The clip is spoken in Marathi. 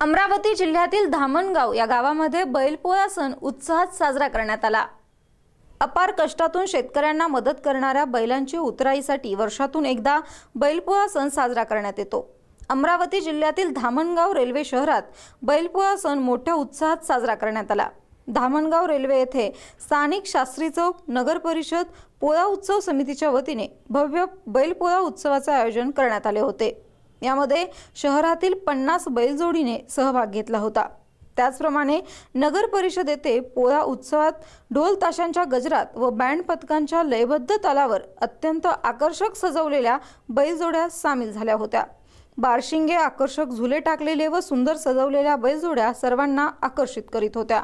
अमरावती जिल्ह्यातील धामणगाव या गावामध्ये बैलपोळा सण उत्साहात साजरा करण्यात आला अपार कष्टातून शेतकऱ्यांना मदत करणाऱ्या बैलांची उतराईसाठी वर्षातून एकदा बैलपोळा सण साजरा करण्यात येतो अमरावती जिल्ह्यातील धामणगाव रेल्वे शहरात बैलपोळा सण मोठ्या उत्साहात साजरा करण्यात आला धामणगाव रेल्वे येथे स्थानिक शास्त्री चौक नगर परिषद पोळा उत्सव समितीच्या वतीने भव्य बैलपोळा उत्सवाचे आयोजन करण्यात आले होते यामध्ये शहरातील पन्नास बैलजोडीने सहभाग घेतला होता त्याचप्रमाणे नगर परिषदेते पोळा उत्सवात ढोल ताशांच्या गजरात व बँड पथकांच्या लयबद्ध तालावर अत्यंत आकर्षक सजवलेल्या बैलजोड्या सामील झाल्या होत्या बारशिंगे आकर्षक झुले टाकलेले व सुंदर सजवलेल्या बैलजोड्या सर्वांना आकर्षित करीत होत्या